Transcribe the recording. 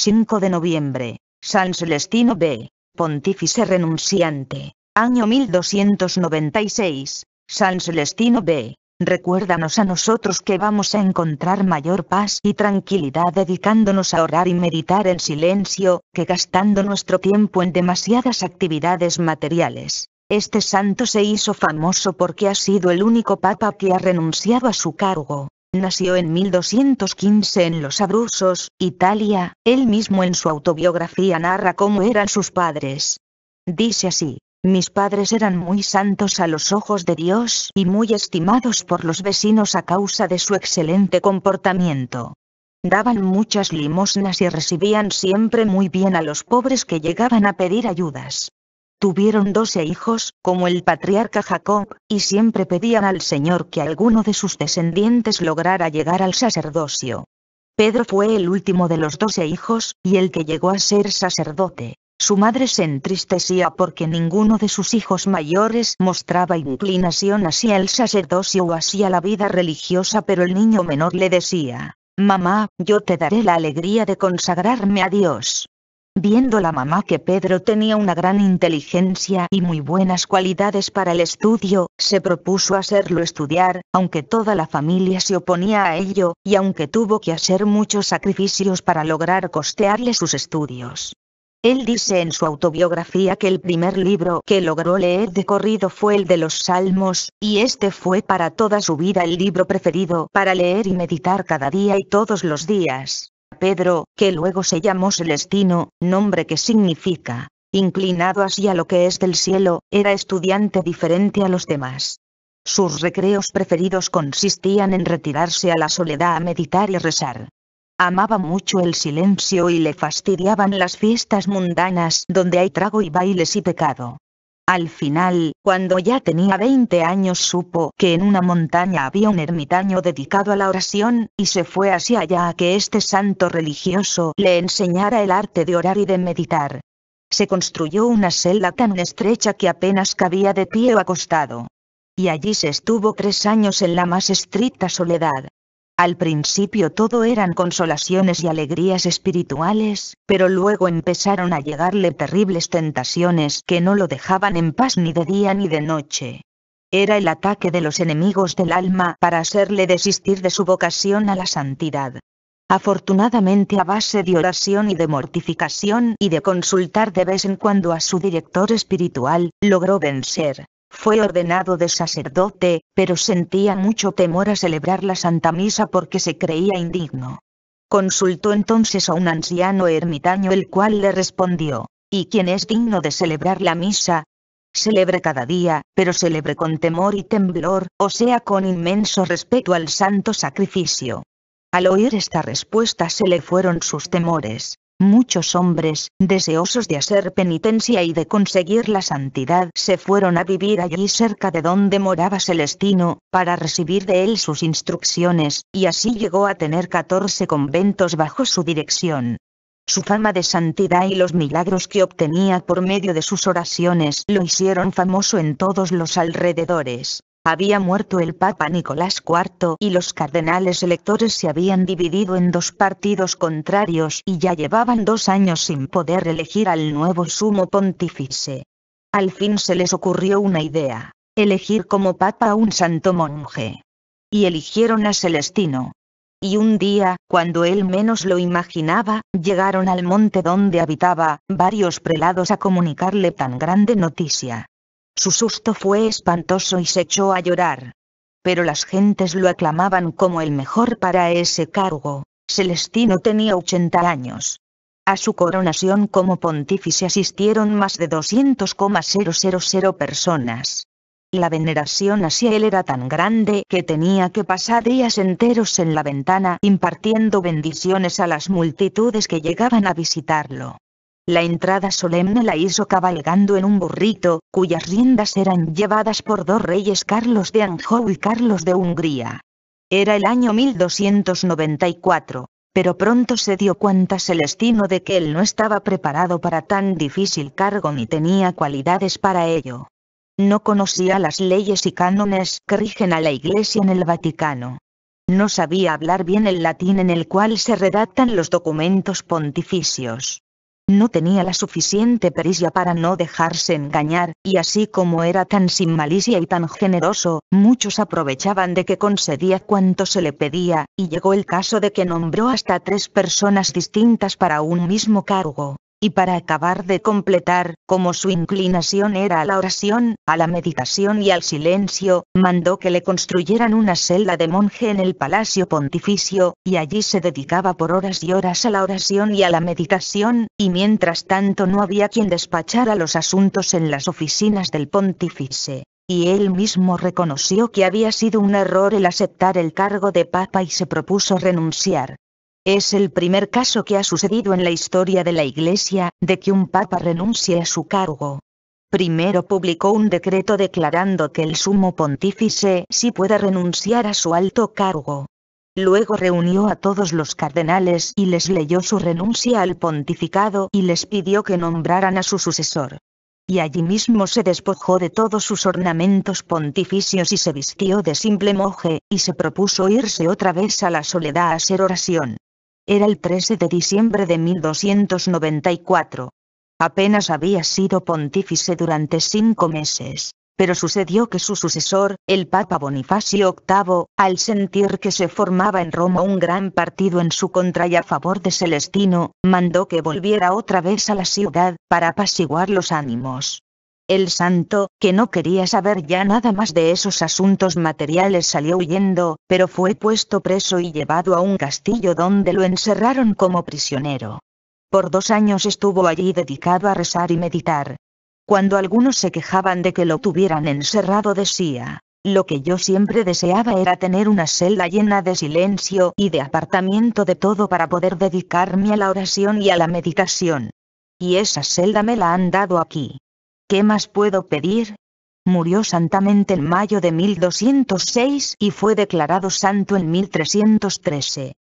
5 de noviembre, San Celestino B. Pontífice renunciante. Año 1296, San Celestino B. Recuérdanos a nosotros que vamos a encontrar mayor paz y tranquilidad dedicándonos a orar y meditar en silencio, que gastando nuestro tiempo en demasiadas actividades materiales. Este santo se hizo famoso porque ha sido el único papa que ha renunciado a su cargo, Nació en 1215 en Los Abruzos, Italia, él mismo en su autobiografía narra cómo eran sus padres. Dice así, mis padres eran muy santos a los ojos de Dios y muy estimados por los vecinos a causa de su excelente comportamiento. Daban muchas limosnas y recibían siempre muy bien a los pobres que llegaban a pedir ayudas. Tuvieron doce hijos, como el patriarca Jacob, y siempre pedían al Señor que alguno de sus descendientes lograra llegar al sacerdocio. Pedro fue el último de los doce hijos, y el que llegó a ser sacerdote. Su madre se entristecía porque ninguno de sus hijos mayores mostraba inclinación hacia el sacerdocio o hacia la vida religiosa, pero el niño menor le decía, Mamá, yo te daré la alegría de consagrarme a Dios. Viendo la mamá que Pedro tenía una gran inteligencia y muy buenas cualidades para el estudio, se propuso hacerlo estudiar, aunque toda la familia se oponía a ello, y aunque tuvo que hacer muchos sacrificios para lograr costearle sus estudios. Él dice en su autobiografía que el primer libro que logró leer de corrido fue el de los Salmos, y este fue para toda su vida el libro preferido para leer y meditar cada día y todos los días. Pedro, que luego se llamó Celestino, nombre que significa, inclinado hacia lo que es del cielo, era estudiante diferente a los demás. Sus recreos preferidos consistían en retirarse a la soledad a meditar y rezar. Amaba mucho el silencio y le fastidiaban las fiestas mundanas donde hay trago y bailes y pecado. Al final, cuando ya tenía 20 años supo que en una montaña había un ermitaño dedicado a la oración, y se fue hacia allá a que este santo religioso le enseñara el arte de orar y de meditar. Se construyó una celda tan estrecha que apenas cabía de pie o acostado. Y allí se estuvo tres años en la más estricta soledad. Al principio todo eran consolaciones y alegrías espirituales, pero luego empezaron a llegarle terribles tentaciones que no lo dejaban en paz ni de día ni de noche. Era el ataque de los enemigos del alma para hacerle desistir de su vocación a la santidad. Afortunadamente a base de oración y de mortificación y de consultar de vez en cuando a su director espiritual, logró vencer. Fue ordenado de sacerdote, pero sentía mucho temor a celebrar la Santa Misa porque se creía indigno. Consultó entonces a un anciano ermitaño el cual le respondió, ¿y quién es digno de celebrar la misa? Celebre cada día, pero celebre con temor y temblor, o sea con inmenso respeto al santo sacrificio. Al oír esta respuesta se le fueron sus temores. Muchos hombres, deseosos de hacer penitencia y de conseguir la santidad, se fueron a vivir allí cerca de donde moraba Celestino, para recibir de él sus instrucciones, y así llegó a tener 14 conventos bajo su dirección. Su fama de santidad y los milagros que obtenía por medio de sus oraciones lo hicieron famoso en todos los alrededores. Había muerto el Papa Nicolás IV y los cardenales electores se habían dividido en dos partidos contrarios y ya llevaban dos años sin poder elegir al nuevo sumo pontífice. Al fin se les ocurrió una idea, elegir como papa a un santo monje. Y eligieron a Celestino. Y un día, cuando él menos lo imaginaba, llegaron al monte donde habitaba, varios prelados a comunicarle tan grande noticia. Su susto fue espantoso y se echó a llorar. Pero las gentes lo aclamaban como el mejor para ese cargo. Celestino tenía 80 años. A su coronación como pontífice asistieron más de 200,000 personas. La veneración hacia él era tan grande que tenía que pasar días enteros en la ventana impartiendo bendiciones a las multitudes que llegaban a visitarlo. La entrada solemne la hizo cabalgando en un burrito, cuyas riendas eran llevadas por dos reyes Carlos de Anjou y Carlos de Hungría. Era el año 1294, pero pronto se dio cuenta Celestino de que él no estaba preparado para tan difícil cargo ni tenía cualidades para ello. No conocía las leyes y cánones que rigen a la Iglesia en el Vaticano. No sabía hablar bien el latín en el cual se redactan los documentos pontificios. No tenía la suficiente pericia para no dejarse engañar, y así como era tan sin malicia y tan generoso, muchos aprovechaban de que concedía cuanto se le pedía, y llegó el caso de que nombró hasta tres personas distintas para un mismo cargo, y para acabar de completar, como su inclinación era a la oración, a la meditación y al silencio, mandó que le construyeran una celda de monje en el palacio pontificio, y allí se dedicaba por horas y horas a la oración y a la meditación, y mientras tanto no había quien despachara los asuntos en las oficinas del pontífice y él mismo reconoció que había sido un error el aceptar el cargo de papa y se propuso renunciar, es el primer caso que ha sucedido en la historia de la Iglesia, de que un papa renuncie a su cargo. Primero publicó un decreto declarando que el sumo pontífice sí puede renunciar a su alto cargo. Luego reunió a todos los cardenales y les leyó su renuncia al pontificado y les pidió que nombraran a su sucesor. Y allí mismo se despojó de todos sus ornamentos pontificios y se vistió de simple moje, y se propuso irse otra vez a la soledad a hacer oración. Era el 13 de diciembre de 1294. Apenas había sido pontífice durante cinco meses, pero sucedió que su sucesor, el Papa Bonifacio VIII, al sentir que se formaba en Roma un gran partido en su contra y a favor de Celestino, mandó que volviera otra vez a la ciudad, para apaciguar los ánimos. El santo, que no quería saber ya nada más de esos asuntos materiales, salió huyendo, pero fue puesto preso y llevado a un castillo donde lo encerraron como prisionero. Por dos años estuvo allí dedicado a rezar y meditar. Cuando algunos se quejaban de que lo tuvieran encerrado decía, lo que yo siempre deseaba era tener una celda llena de silencio y de apartamiento de todo para poder dedicarme a la oración y a la meditación. Y esa celda me la han dado aquí. ¿Qué más puedo pedir? Murió santamente en mayo de 1206 y fue declarado santo en 1313.